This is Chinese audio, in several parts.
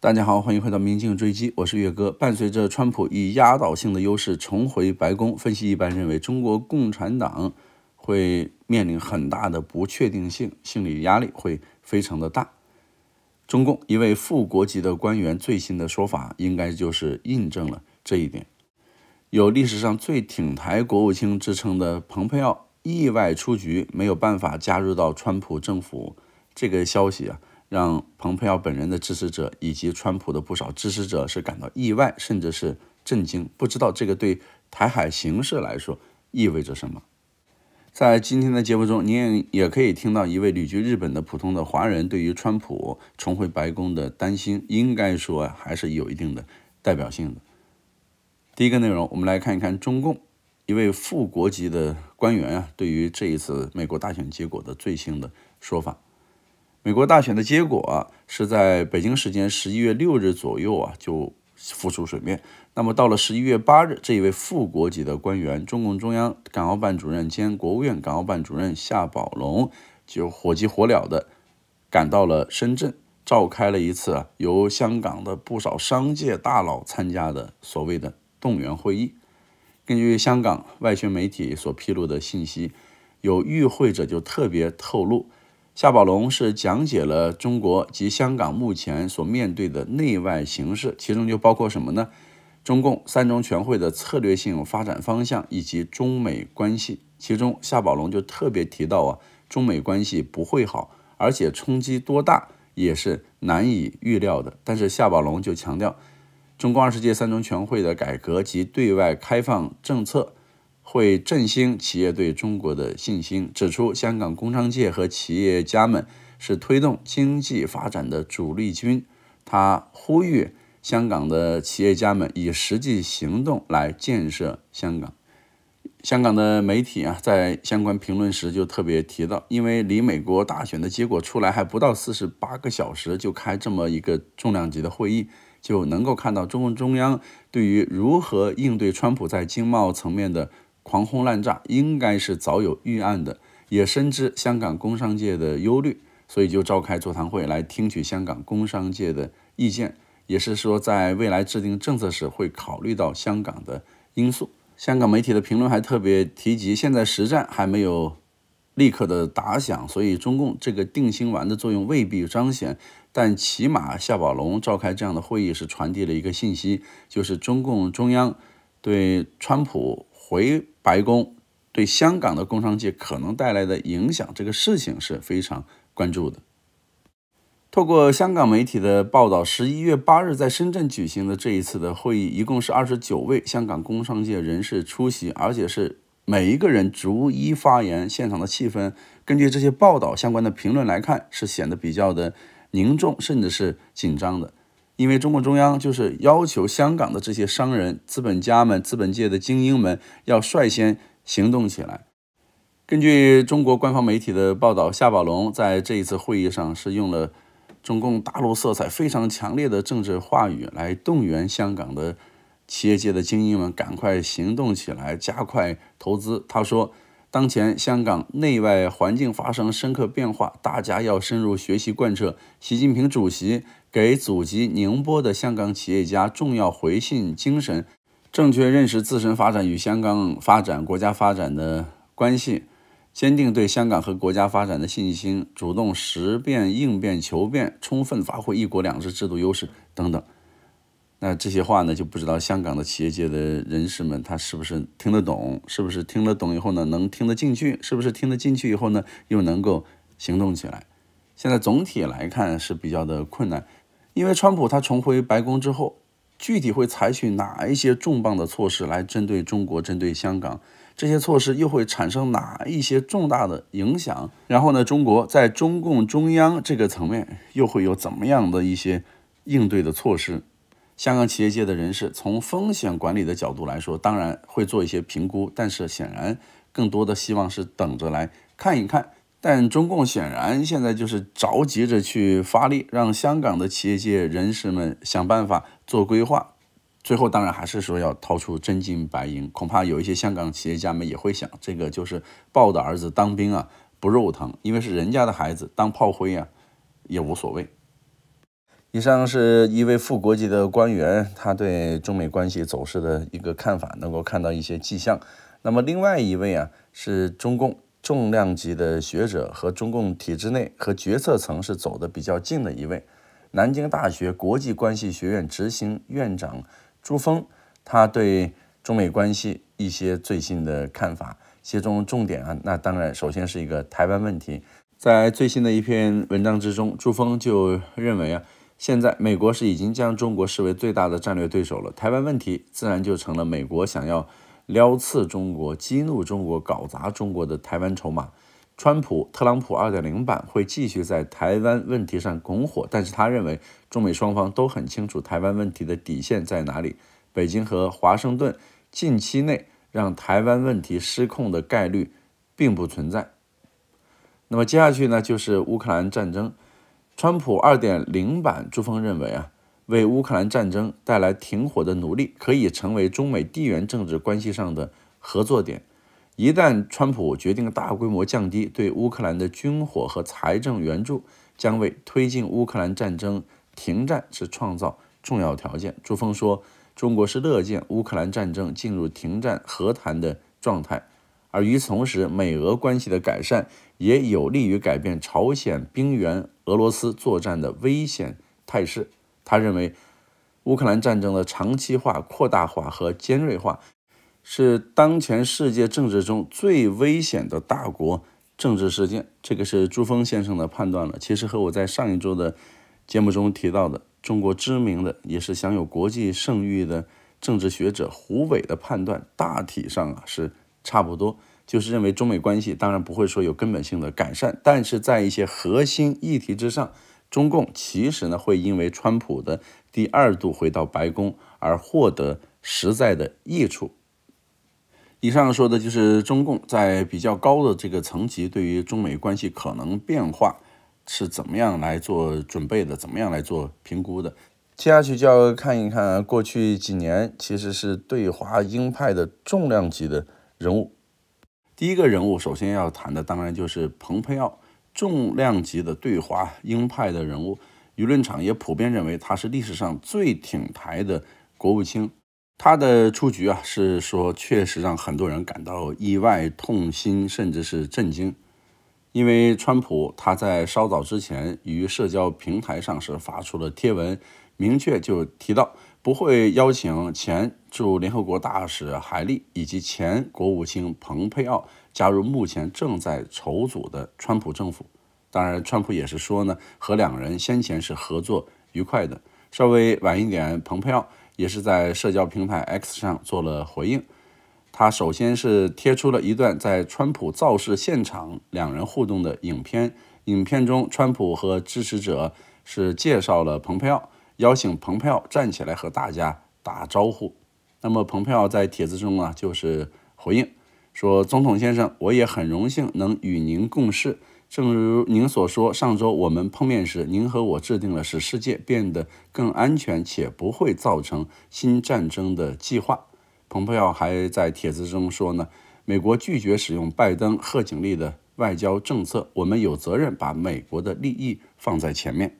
大家好，欢迎回到《明镜追击》，我是岳哥。伴随着川普以压倒性的优势重回白宫，分析一般认为中国共产党会面临很大的不确定性，心理压力会非常的大。中共一位副国级的官员最新的说法，应该就是印证了这一点。有历史上最挺台国务卿之称的蓬佩奥意外出局，没有办法加入到川普政府，这个消息啊。让蓬佩奥本人的支持者以及川普的不少支持者是感到意外，甚至是震惊，不知道这个对台海形势来说意味着什么。在今天的节目中，您也可以听到一位旅居日本的普通的华人对于川普重回白宫的担心，应该说还是有一定的代表性的。第一个内容，我们来看一看中共一位副国级的官员啊，对于这一次美国大选结果的最新的说法。美国大选的结果啊，是在北京时间十一月六日左右啊就浮出水面。那么到了十一月八日，这一位副国级的官员，中共中央港澳办主任兼国务院港澳办主任夏宝龙就火急火燎的赶到了深圳，召开了一次啊由香港的不少商界大佬参加的所谓的动员会议。根据香港外宣媒体所披露的信息，有与会者就特别透露。夏宝龙是讲解了中国及香港目前所面对的内外形势，其中就包括什么呢？中共三中全会的策略性发展方向以及中美关系。其中，夏宝龙就特别提到啊，中美关系不会好，而且冲击多大也是难以预料的。但是，夏宝龙就强调，中共二十届三中全会的改革及对外开放政策。会振兴企业对中国的信心，指出香港工商界和企业家们是推动经济发展的主力军。他呼吁香港的企业家们以实际行动来建设香港。香港的媒体啊，在相关评论时就特别提到，因为离美国大选的结果出来还不到四十八个小时，就开这么一个重量级的会议，就能够看到中共中央对于如何应对川普在经贸层面的。狂轰滥炸应该是早有预案的，也深知香港工商界的忧虑，所以就召开座谈会来听取香港工商界的意见，也是说在未来制定政策时会考虑到香港的因素。香港媒体的评论还特别提及，现在实战还没有立刻的打响，所以中共这个定心丸的作用未必彰显，但起码夏宝龙召开这样的会议是传递了一个信息，就是中共中央对川普。回白宫对香港的工商界可能带来的影响，这个事情是非常关注的。透过香港媒体的报道，十一月八日在深圳举行的这一次的会议，一共是二十九位香港工商界人士出席，而且是每一个人逐一发言。现场的气氛，根据这些报道相关的评论来看，是显得比较的凝重，甚至是紧张的。因为中共中央就是要求香港的这些商人、资本家们、资本界的精英们要率先行动起来。根据中国官方媒体的报道，夏宝龙在这一次会议上是用了中共大陆色彩非常强烈的政治话语来动员香港的企业界的精英们赶快行动起来，加快投资。他说，当前香港内外环境发生深刻变化，大家要深入学习贯彻习近平主席。给祖籍宁波的香港企业家重要回信精神，正确认识自身发展与香港发展、国家发展的关系，坚定对香港和国家发展的信心，主动识变、应变、求变，充分发挥“一国两制”制度优势等等。那这些话呢，就不知道香港的企业界的人士们他是不是听得懂，是不是听得懂以后呢，能听得进去，是不是听得进去以后呢，又能够行动起来？现在总体来看是比较的困难。因为川普他重回白宫之后，具体会采取哪一些重磅的措施来针对中国、针对香港？这些措施又会产生哪一些重大的影响？然后呢，中国在中共中央这个层面又会有怎么样的一些应对的措施？香港企业界的人士从风险管理的角度来说，当然会做一些评估，但是显然更多的希望是等着来看一看。但中共显然现在就是着急着去发力，让香港的企业界人士们想办法做规划，最后当然还是说要掏出真金白银。恐怕有一些香港企业家们也会想，这个就是抱的儿子当兵啊，不肉疼，因为是人家的孩子当炮灰呀，也无所谓。以上是一位副国级的官员，他对中美关系走势的一个看法，能够看到一些迹象。那么另外一位啊，是中共。重量级的学者和中共体制内和决策层是走得比较近的一位，南京大学国际关系学院执行院长朱峰，他对中美关系一些最新的看法，其中重点啊，那当然首先是一个台湾问题，在最新的一篇文章之中，朱峰就认为啊，现在美国是已经将中国视为最大的战略对手了，台湾问题自然就成了美国想要。撩刺中国、激怒中国、搞砸中国的台湾筹码，川普（特朗普二点零版）会继续在台湾问题上拱火，但是他认为中美双方都很清楚台湾问题的底线在哪里，北京和华盛顿近期内让台湾问题失控的概率并不存在。那么接下去呢，就是乌克兰战争，川普二点零版，朱峰认为啊。为乌克兰战争带来停火的努力可以成为中美地缘政治关系上的合作点。一旦川普决定大规模降低对乌克兰的军火和财政援助，将为推进乌克兰战争停战是创造重要条件。朱峰说：“中国是乐见乌克兰战争进入停战和谈的状态，而与此同时，美俄关系的改善也有利于改变朝鲜兵员俄罗斯作战的危险态势。”他认为，乌克兰战争的长期化、扩大化和尖锐化，是当前世界政治中最危险的大国政治事件。这个是朱峰先生的判断了。其实和我在上一周的节目中提到的中国知名的、也是享有国际盛誉的政治学者胡伟的判断，大体上啊是差不多，就是认为中美关系当然不会说有根本性的改善，但是在一些核心议题之上。中共其实呢会因为川普的第二度回到白宫而获得实在的益处。以上说的就是中共在比较高的这个层级对于中美关系可能变化是怎么样来做准备的，怎么样来做评估的。接下去就要看一看过去几年其实是对华鹰派的重量级的人物。第一个人物首先要谈的当然就是蓬佩奥。重量级的对华鹰派的人物，舆论场也普遍认为他是历史上最挺台的国务卿。他的出局啊，是说确实让很多人感到意外、痛心，甚至是震惊。因为川普他在稍早之前于社交平台上是发出了贴文，明确就提到不会邀请前。驻联合国大使海利以及前国务卿蓬佩奥加入目前正在筹组的川普政府。当然，川普也是说呢，和两人先前是合作愉快的。稍微晚一点，蓬佩奥也是在社交平台 X 上做了回应。他首先是贴出了一段在川普造势现场两人互动的影片。影片中，川普和支持者是介绍了蓬佩奥，邀请蓬佩奥站起来和大家打招呼。那么，蓬佩奥在帖子中啊，就是回应说：“总统先生，我也很荣幸能与您共事。正如您所说，上周我们碰面时，您和我制定了使世界变得更安全且不会造成新战争的计划。”蓬佩奥还在帖子中说呢：“美国拒绝使用拜登贺锦丽的外交政策，我们有责任把美国的利益放在前面。”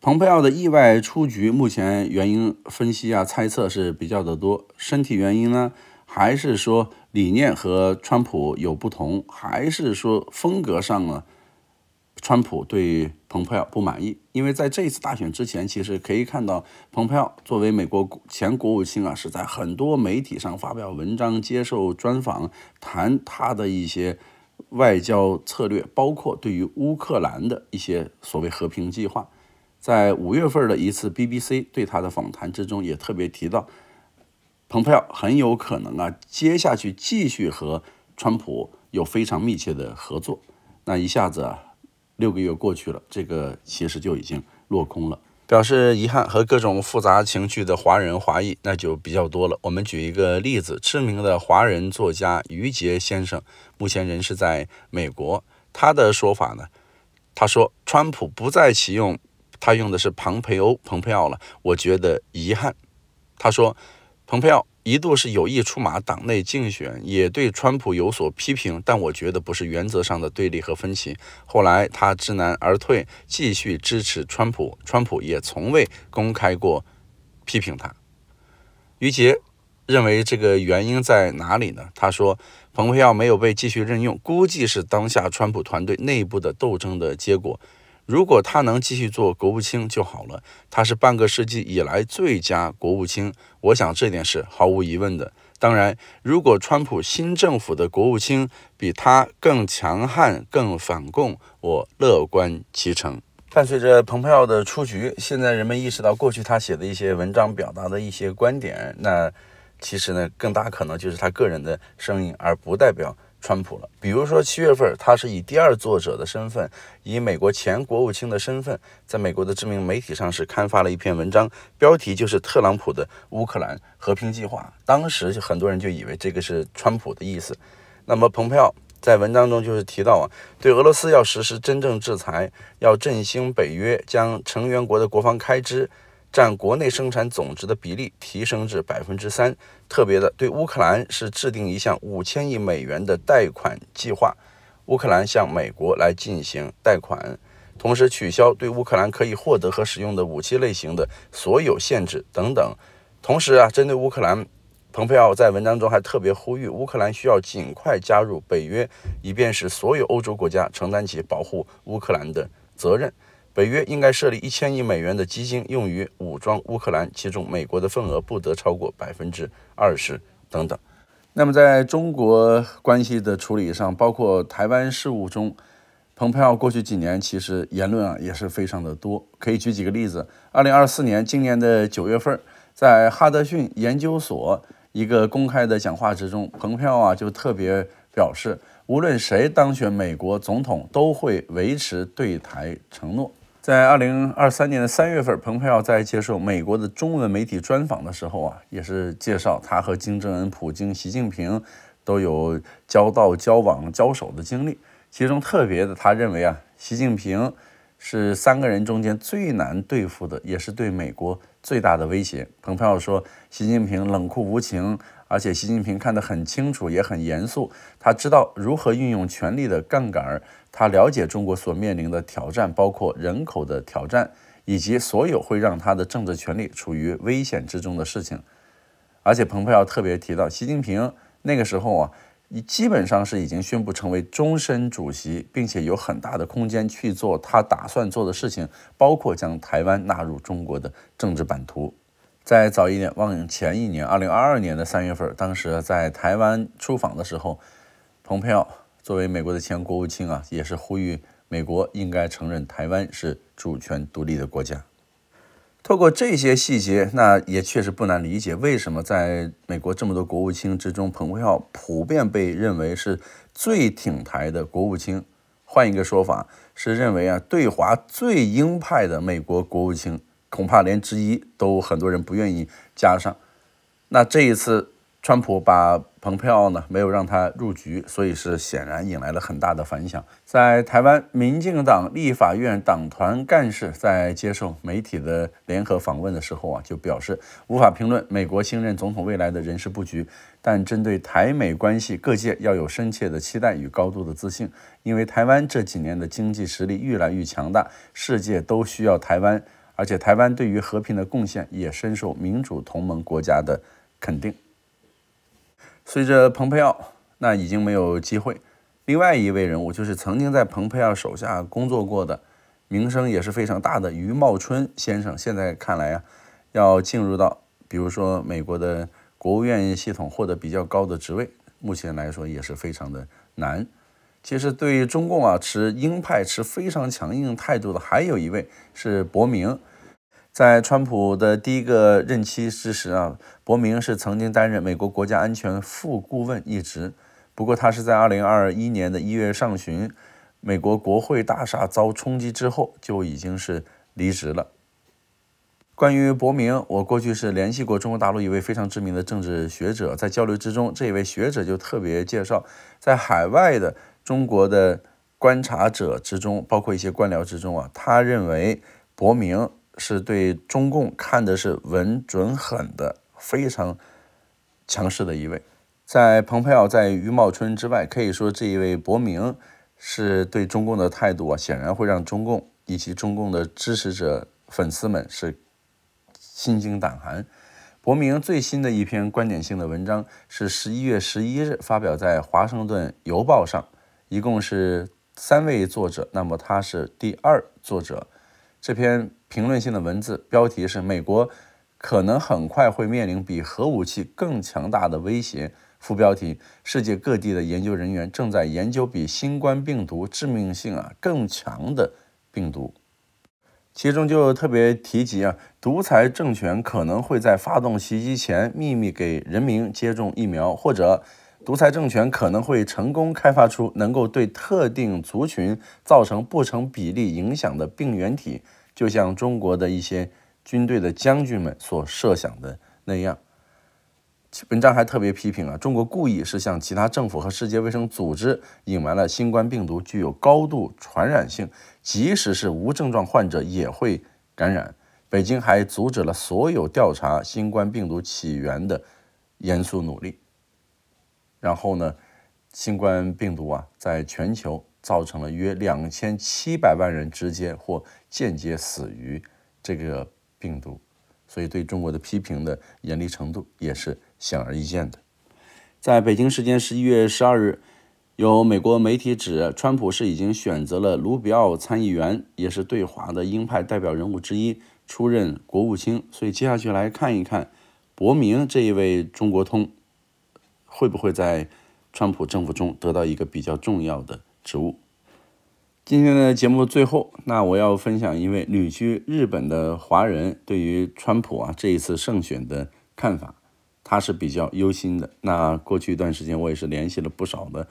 蓬佩奥的意外出局，目前原因分析啊、猜测是比较的多。身体原因呢，还是说理念和川普有不同？还是说风格上呢，川普对蓬佩奥不满意？因为在这次大选之前，其实可以看到，蓬佩奥作为美国前国务卿啊，是在很多媒体上发表文章、接受专访，谈他的一些外交策略，包括对于乌克兰的一些所谓和平计划。在五月份的一次 BBC 对他的访谈之中，也特别提到，蓬佩奥很有可能啊，接下去继续和川普有非常密切的合作。那一下子，啊，六个月过去了，这个其实就已经落空了，表示遗憾和各种复杂情绪的华人华裔那就比较多了。我们举一个例子，知名的华人作家余杰先生，目前人是在美国，他的说法呢，他说川普不再启用。他用的是庞培欧，蓬佩奥了，我觉得遗憾。他说，蓬佩奥一度是有意出马党内竞选，也对川普有所批评，但我觉得不是原则上的对立和分歧。后来他知难而退，继续支持川普，川普也从未公开过批评他。于杰认为这个原因在哪里呢？他说，蓬佩奥没有被继续任用，估计是当下川普团队内部的斗争的结果。如果他能继续做国务卿就好了。他是半个世纪以来最佳国务卿，我想这点是毫无疑问的。当然，如果川普新政府的国务卿比他更强悍、更反共，我乐观其成。伴随着蓬佩奥的出局，现在人们意识到，过去他写的一些文章表达的一些观点，那其实呢，更大可能就是他个人的声音，而不代表。川普了，比如说七月份，他是以第二作者的身份，以美国前国务卿的身份，在美国的知名媒体上是刊发了一篇文章，标题就是《特朗普的乌克兰和平计划》。当时很多人就以为这个是川普的意思。那么，蓬佩奥在文章中就是提到啊，对俄罗斯要实施真正制裁，要振兴北约，将成员国的国防开支。占国内生产总值的比例提升至百分之三。特别的，对乌克兰是制定一项五千亿美元的贷款计划，乌克兰向美国来进行贷款，同时取消对乌克兰可以获得和使用的武器类型的所有限制等等。同时啊，针对乌克兰，蓬佩奥在文章中还特别呼吁乌克兰需要尽快加入北约，以便使所有欧洲国家承担起保护乌克兰的责任。北约应该设立一千亿美元的基金，用于武装乌克兰，其中美国的份额不得超过百分之二十等等。那么，在中国关系的处理上，包括台湾事务中，蓬佩奥过去几年其实言论啊也是非常的多。可以举几个例子：二零二四年今年的九月份，在哈德逊研究所一个公开的讲话之中，蓬佩奥啊就特别表示，无论谁当选美国总统，都会维持对台承诺。在二零二三年的三月份，蓬佩奥在接受美国的中文媒体专访的时候啊，也是介绍他和金正恩、普京、习近平都有交道、交往、交手的经历。其中特别的，他认为啊，习近平是三个人中间最难对付的，也是对美国最大的威胁。蓬佩奥说，习近平冷酷无情。而且习近平看得很清楚，也很严肃。他知道如何运用权力的杠杆儿，他了解中国所面临的挑战，包括人口的挑战，以及所有会让他的政治权力处于危险之中的事情。而且蓬佩奥特别提到，习近平那个时候啊，基本上是已经宣布成为终身主席，并且有很大的空间去做他打算做的事情，包括将台湾纳入中国的政治版图。在早一点，往前一年，二零二二年的三月份，当时在台湾出访的时候，蓬佩奥作为美国的前国务卿啊，也是呼吁美国应该承认台湾是主权独立的国家。透过这些细节，那也确实不难理解为什么在美国这么多国务卿之中，蓬佩奥普遍被认为是最挺台的国务卿。换一个说法，是认为啊，对华最鹰派的美国国务卿。恐怕连之一都很多人不愿意加上。那这一次，川普把蓬佩奥呢没有让他入局，所以是显然引来了很大的反响。在台湾民进党立法院党团干事在接受媒体的联合访问的时候啊，就表示无法评论美国新任总统未来的人事布局，但针对台美关系，各界要有深切的期待与高度的自信，因为台湾这几年的经济实力越来越强大，世界都需要台湾。而且台湾对于和平的贡献也深受民主同盟国家的肯定。随着蓬佩奥，那已经没有机会。另外一位人物就是曾经在蓬佩奥手下工作过的，名声也是非常大的余茂春先生。现在看来啊，要进入到比如说美国的国务院系统获得比较高的职位，目前来说也是非常的难。其实对于中共啊持鹰派、持非常强硬态度的，还有一位是伯明。在川普的第一个任期之时啊，伯明是曾经担任美国国家安全副顾问一职。不过，他是在二零二一年的一月上旬，美国国会大厦遭冲击之后就已经是离职了。关于伯明，我过去是联系过中国大陆一位非常知名的政治学者，在交流之中，这一位学者就特别介绍，在海外的中国的观察者之中，包括一些官僚之中啊，他认为伯明。是对中共看的是稳准狠的非常强势的一位，在蓬佩奥在于茂春之外，可以说这一位伯明是对中共的态度啊，显然会让中共以及中共的支持者粉丝们是心惊胆寒。伯明最新的一篇观点性的文章是十一月十一日发表在《华盛顿邮报》上，一共是三位作者，那么他是第二作者，这篇。评论性的文字标题是“美国可能很快会面临比核武器更强大的威胁”。副标题：世界各地的研究人员正在研究比新冠病毒致命性啊更强的病毒。其中就特别提及啊，独裁政权可能会在发动袭击前秘密给人民接种疫苗，或者独裁政权可能会成功开发出能够对特定族群造成不成比例影响的病原体。就像中国的一些军队的将军们所设想的那样，文章还特别批评啊，中国故意是向其他政府和世界卫生组织隐瞒了新冠病毒具有高度传染性，即使是无症状患者也会感染。北京还阻止了所有调查新冠病毒起源的严肃努力。然后呢，新冠病毒啊，在全球。造成了约两千七百万人直接或间接死于这个病毒，所以对中国的批评的严厉程度也是显而易见的。在北京时间十一月十二日，有美国媒体指，川普是已经选择了卢比奥参议员，也是对华的鹰派代表人物之一，出任国务卿。所以接下去来看一看，伯明这一位中国通，会不会在川普政府中得到一个比较重要的？食物。今天的节目最后，那我要分享一位旅居日本的华人对于川普啊这一次胜选的看法，他是比较忧心的。那过去一段时间，我也是联系了不少的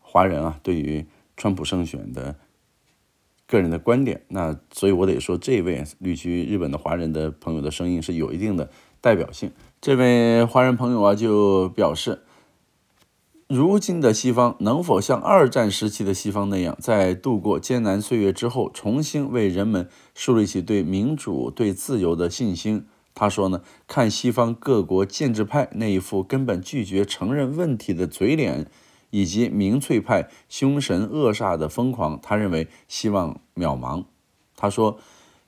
华人啊，对于川普胜选的个人的观点。那所以，我得说，这位旅居日本的华人的朋友的声音是有一定的代表性。这位华人朋友啊，就表示。如今的西方能否像二战时期的西方那样，在度过艰难岁月之后，重新为人们树立起对民主、对自由的信心？他说呢，看西方各国建制派那一副根本拒绝承认问题的嘴脸，以及民粹派凶神恶煞的疯狂，他认为希望渺茫。他说，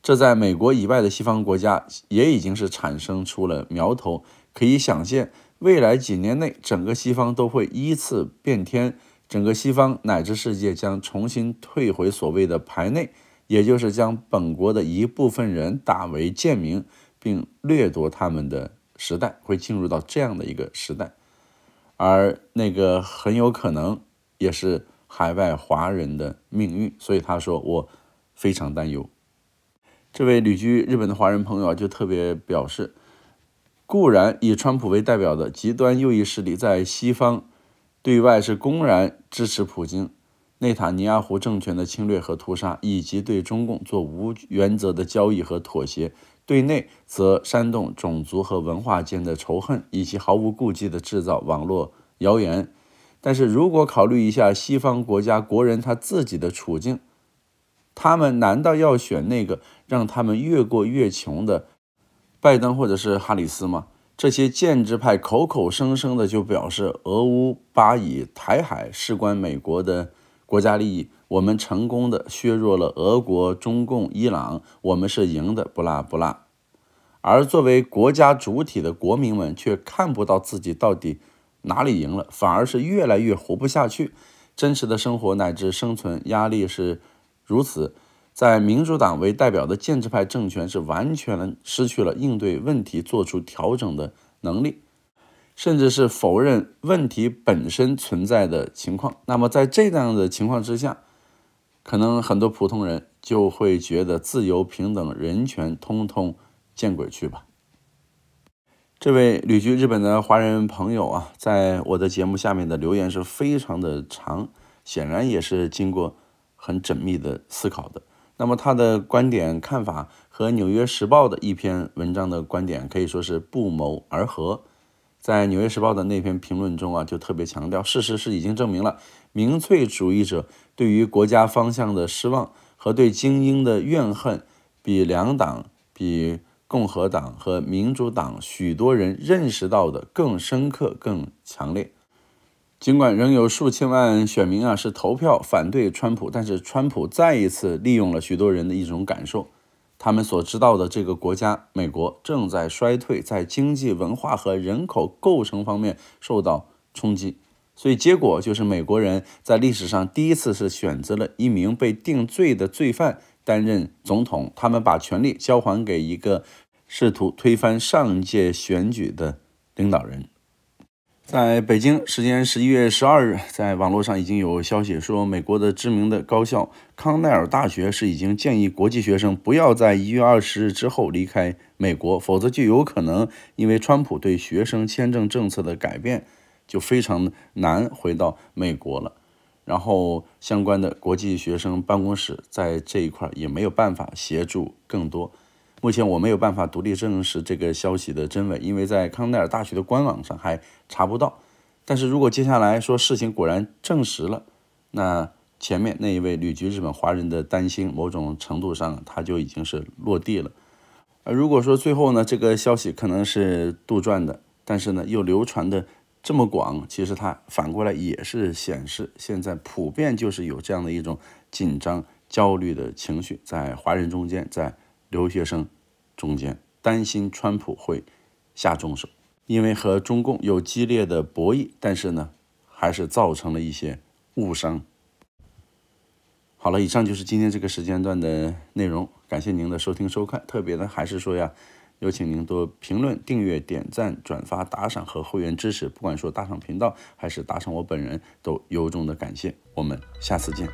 这在美国以外的西方国家也已经是产生出了苗头，可以想见。未来几年内，整个西方都会依次变天，整个西方乃至世界将重新退回所谓的“排内”，也就是将本国的一部分人打为贱民，并掠夺他们的时代，会进入到这样的一个时代。而那个很有可能也是海外华人的命运，所以他说我非常担忧。这位旅居日本的华人朋友就特别表示。固然以川普为代表的极端右翼势力在西方对外是公然支持普京、内塔尼亚胡政权的侵略和屠杀，以及对中共做无原则的交易和妥协；对内则煽动种族和文化间的仇恨，以及毫无顾忌的制造网络谣言。但是如果考虑一下西方国家国人他自己的处境，他们难道要选那个让他们越过越穷的？拜登或者是哈里斯嘛，这些建制派口口声声的就表示，俄乌、巴以、台海事关美国的国家利益，我们成功的削弱了俄国、中共、伊朗，我们是赢的，不辣不辣。而作为国家主体的国民们却看不到自己到底哪里赢了，反而是越来越活不下去，真实的生活乃至生存压力是如此。在民主党为代表的建制派政权是完全失去了应对问题做出调整的能力，甚至是否认问题本身存在的情况。那么在这样的情况之下，可能很多普通人就会觉得自由、平等、人权通通见鬼去吧。这位旅居日本的华人朋友啊，在我的节目下面的留言是非常的长，显然也是经过很缜密的思考的。那么他的观点看法和《纽约时报》的一篇文章的观点可以说是不谋而合。在《纽约时报》的那篇评论中啊，就特别强调，事实是已经证明了民粹主义者对于国家方向的失望和对精英的怨恨，比两党、比共和党和民主党许多人认识到的更深刻、更强烈。尽管仍有数千万选民啊是投票反对川普，但是川普再一次利用了许多人的一种感受，他们所知道的这个国家美国正在衰退，在经济、文化和人口构成方面受到冲击，所以结果就是美国人在历史上第一次是选择了一名被定罪的罪犯担任总统，他们把权力交还给一个试图推翻上届选举的领导人。在北京时间十一月十二日，在网络上已经有消息说，美国的知名的高校康奈尔大学是已经建议国际学生不要在一月二十日之后离开美国，否则就有可能因为川普对学生签证政策的改变，就非常难回到美国了。然后，相关的国际学生办公室在这一块也没有办法协助更多。目前我没有办法独立证实这个消息的真伪，因为在康奈尔大学的官网上还查不到。但是如果接下来说事情果然证实了，那前面那一位旅居日本华人的担心，某种程度上他就已经是落地了。而如果说最后呢这个消息可能是杜撰的，但是呢又流传的这么广，其实它反过来也是显示现在普遍就是有这样的一种紧张焦虑的情绪在华人中间，在。留学生中间担心川普会下重手，因为和中共有激烈的博弈，但是呢，还是造成了一些误伤。好了，以上就是今天这个时间段的内容，感谢您的收听收看。特别的还是说呀，有请您多评论、订阅、点赞、转发、打赏和会员支持，不管说打赏频道还是打赏我本人，都由衷的感谢。我们下次见。